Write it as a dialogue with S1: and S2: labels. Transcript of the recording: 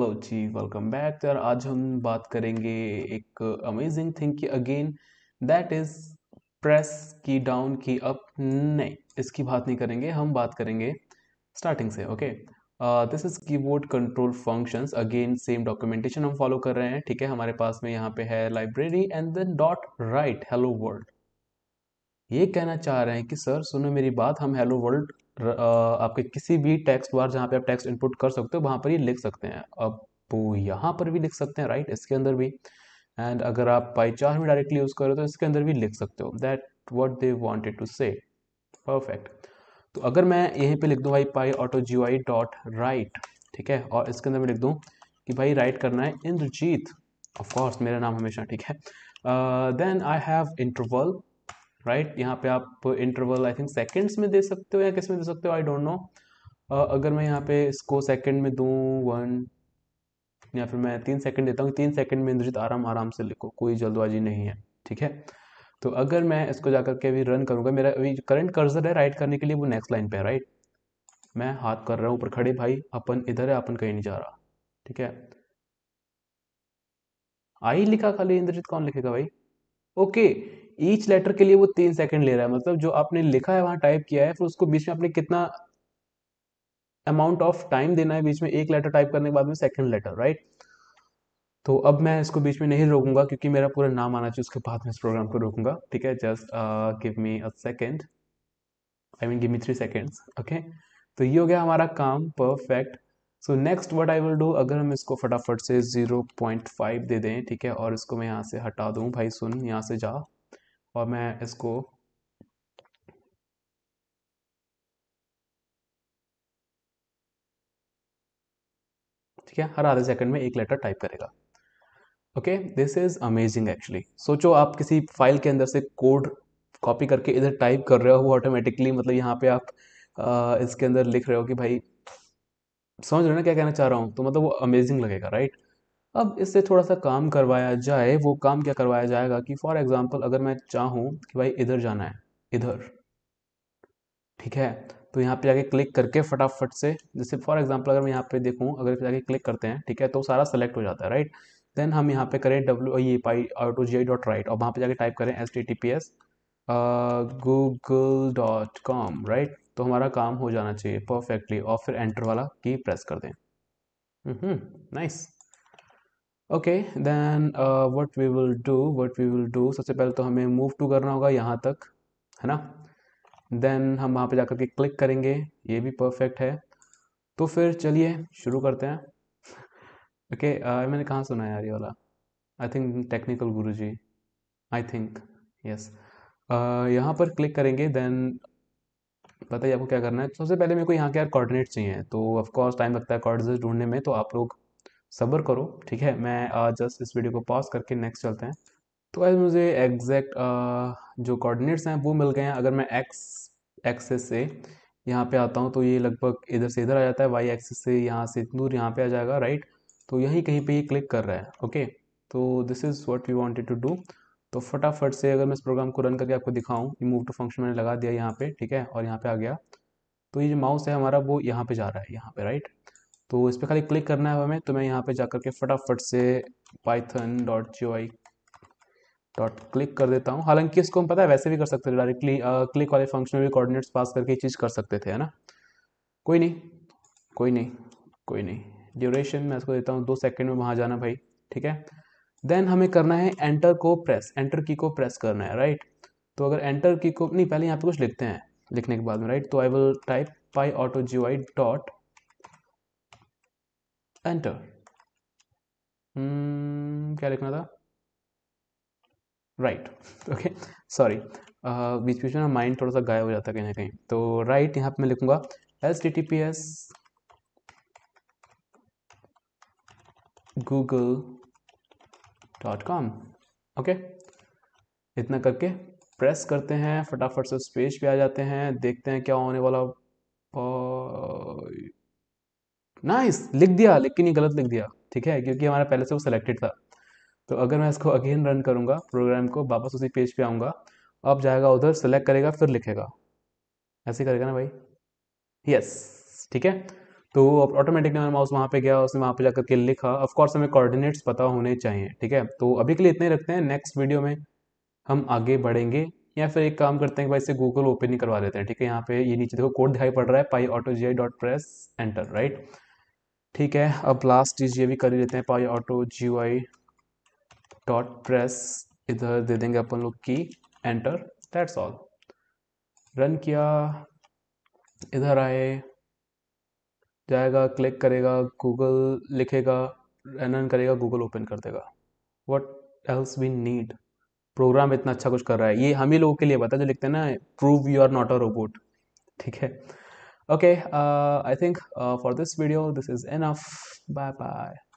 S1: Hello जी welcome back तो यार आज हम बात करेंगे एक अमेजिंग थिंग की again that is press key down key up नहीं इसकी बात नहीं करेंगे हम बात करेंगे स्टार्टिंग से okay this is keyboard control functions again same documentation हम फॉलो कर रहे हैं ठीक है हमारे पास में यहाँ पे है library and then dot right hello world ये कहना चाह रहे हैं कि सर सुनो मेरी बात हम हेलो वर्ल्ड आपके किसी भी टेक्स्ट बार जहाँ पे आप टेक्स्ट इनपुट कर सकते हो वहाँ पर ही लिख सकते हैं अब वो यहाँ पर भी लिख सकते हैं राइट इसके अंदर भी एंड अगर आप बाई चार में डायरेक्टली यूज़ करो तो इसके अंदर भी लिख सकते हो that what they wanted to say perfect तो अगर मैं यहीं पर लिख दूँ भाई पाई ऑटो जी आई डॉट राइट ठीक है और इसके अंदर मैं लिख दूँ कि भाई राइट करना है इंद्रजीत ऑफकोर्स मेरा नाम हमेशा ठीक है then I have interval right यहाँ पे आप इंटरवल आई थिंक सेकेंड्स में दे सकते हो या किस में दे सकते हो आई डोंट नो अगर मैं यहाँ पे इसको सेकेंड में दूँ वन या फिर मैं तीन सेकेंड देता हूँ तीन सेकेंड में इंद्रजीत आराम आराम से लिखो कोई जल्दबाजी नहीं है ठीक है तो अगर मैं इसको जाकर के अभी रन करूँगा मेरा अभी करंट कर्जर है राइट करने के लिए वो नेक्स्ट लाइन पे है राइट मैं हाथ कर रहा हूँ ऊपर खड़े भाई अपन इधर है अपन कहीं नहीं जा रहा ठीक है आई लिखा खाली इंद्रजीत कौन लिखेगा भाई ओके ईच लेटर के लिए वो तीन सेकंड ले रहा है मतलब जो आपने लिखा है वहां टाइप किया है फिर उसको बीच में आपने कितना अमाउंट ऑफ टाइम देना है बीच में एक लेटर टाइप करने के बाद में सेकंड लेटर राइट तो अब मैं इसको बीच में नहीं रोकूंगा क्योंकि मेरा पूरा नाम आना चाहिए उसके बाद में इस प्रोग्राम को रोकूंगा ठीक है just give me a second I mean give me three seconds okay तो ये हो गया हमारा काम perfect so next what I will do अगर हम इसको फटाफट से जीरो पॉइंट फाइव दे दें ठीक है और इसको मैं यहाँ से हटा दूँ भाई सुन यहाँ से जा और मैं इसको ठीक है हर आधे सेकंड में एक लेटर टाइप करेगा okay this is amazing actually सोचो आप किसी फाइल के अंदर से कोड कॉपी करके इधर टाइप कर रहे हो ऑटोमेटिकली मतलब यहाँ पे आप इसके अंदर लिख रहे हो कि भाई समझ रहे हो ना क्या कहना चाह रहा हूँ तो मतलब वो अमेजिंग लगेगा राइट right? अब इससे थोड़ा सा काम करवाया जाए वो काम क्या करवाया जाएगा कि फॉर एग्जाम्पल अगर मैं चाहूँ कि भाई इधर जाना है इधर ठीक है तो यहाँ पे जाके क्लिक करके फटाफट से जैसे फॉर एग्जाम्पल अगर मैं यहाँ पे देखूँ अगर जाके क्लिक करते हैं ठीक है तो सारा सेलेक्ट हो जाता है राइट देन हम यहाँ पे करें W E py auto G dot right और वहाँ पे जाके टाइप करें S T T P S Google dot com right तो हमारा काम हो जाना चाहिए परफेक्टली और फिर एंटर वाला की प्रेस कर दें nice hmm, nice. Okay then what we will do what we will do सबसे पहले तो हमें मूव टू करना होगा यहाँ तक है ना देन हम वहाँ पे जाकर के क्लिक करेंगे ये भी परफेक्ट है तो फिर चलिए शुरू करते हैं ओके okay, uh, मैंने कहाँ सुना है यार ये वाला आई थिंक टेक्निकल गुरु जी आई थिंक यस यहाँ पर क्लिक करेंगे देन पता ही आपको क्या करना है सबसे पहले मेरे को यहाँ के यार कोऑर्डिनेट चाहिए तो ऑफकोर्स टाइम लगता है कोऑर्डिनेट ढूंढने में तो आप लोग सब्र करो ठीक है मैं जस्ट इस वीडियो को पॉज करके नेक्स्ट चलते हैं तो आज मुझे एग्जैक्ट जो कोऑर्डिनेट्स हैं वो मिल गए हैं अगर मैं एक्स एक्सेस से यहाँ पे आता हूँ तो ये लगभग इधर से इधर आ जाता है वाई एक्सेस से यहाँ से दूर यहाँ पे आ जाएगा राइट तो यहीं कहीं पे ये क्लिक कर रहा है ओके तो this is what we wanted to do तो फटाफट से अगर मैं इस प्रोग्राम को रन करके आपको दिखाऊँ मूव टू फंक्शन मैंने लगा दिया यहाँ पर ठीक है और यहाँ पर आ गया तो ये जो माउस है हमारा वो यहाँ पर जा रहा है यहाँ पर राइट तो इस पर खाली क्लिक करना है हमें तो मैं यहाँ पे जा के फटाफट से Python dot G dot click कर देता हूँ हालांकि इसको हम पता है वैसे भी कर सकते थे डायरेक्टली क्लिक वाले फंक्शन में भी कोऑर्डिनेट्स पास करके चीज़ कर सकते थे है ना कोई नहीं कोई नहीं कोई नहीं ड्यूरेशन मैं इसको देता हूँ दो सेकेंड में वहाँ जाना भाई ठीक है देन हमें करना है एंटर को प्रेस एंटर की को प्रेस करना है राइट तो अगर एंटर की को नहीं पहले यहाँ पे कुछ लिखते हैं लिखने के बाद में राइट तो I will type py auto G dot enter hmm, क्या लिखना था राइट ओके सॉरी बीच बीच में माइंड थोड़ा सा गायब हो जाता है कहीं ना कहीं तो राइट right, यहाँ पे मैं लिखूंगा S T T P S Google dot com okay इतना करके प्रेस करते हैं फटाफट से उस पेज पे आ जाते हैं देखते हैं क्या होने वाला नाइस nice, लिख दिया हम्म। लेकिन ये गलत लिख दिया ठीक है क्योंकि हमारा पहले से वो सिलेक्टेड था तो अगर मैं इसको अगेन रन करूँगा प्रोग्राम को वापस उसी पेज पे आऊँगा अब जाएगा उधर सेलेक्ट करेगा फिर लिखेगा ऐसे करेगा ना भाई यस ठीक है तो ऑटोमेटिकली मेरा माउस वहाँ पे गया उसने वहाँ पे जाकर के लिखा ऑफकोर्स हमें कोऑर्डिनेट्स पता होने चाहिए ठीक है तो अभी के लिए इतने रखते हैं नेक्स्ट वीडियो में हम आगे बढ़ेंगे या फिर एक काम करते हैं कि भाई इसे गूगल ओपन ही करवा देते हैं ठीक है यहाँ पे ये नीचे देखो कोड दिखाई पड़ रहा है पाई ऑटो जी आई डॉट प्रेस एंटर राइट ठीक है अब लास्ट चीज़ ये भी कर ही लेते हैं पाई ऑटो जी आई डॉट प्रेस इधर दे देंगे अपन लोग की एंटर दैट्स ऑल रन किया इधर आए जाएगा क्लिक करेगा गूगल लिखेगा रन रन करेगा गूगल ओपन कर देगा what else we need program इतना अच्छा कुछ कर रहा है ये हम ही लोगों के लिए बता जो लिखते हैं ना prove you are not a robot ठीक है okay uh, i think uh, for this video this is enough bye bye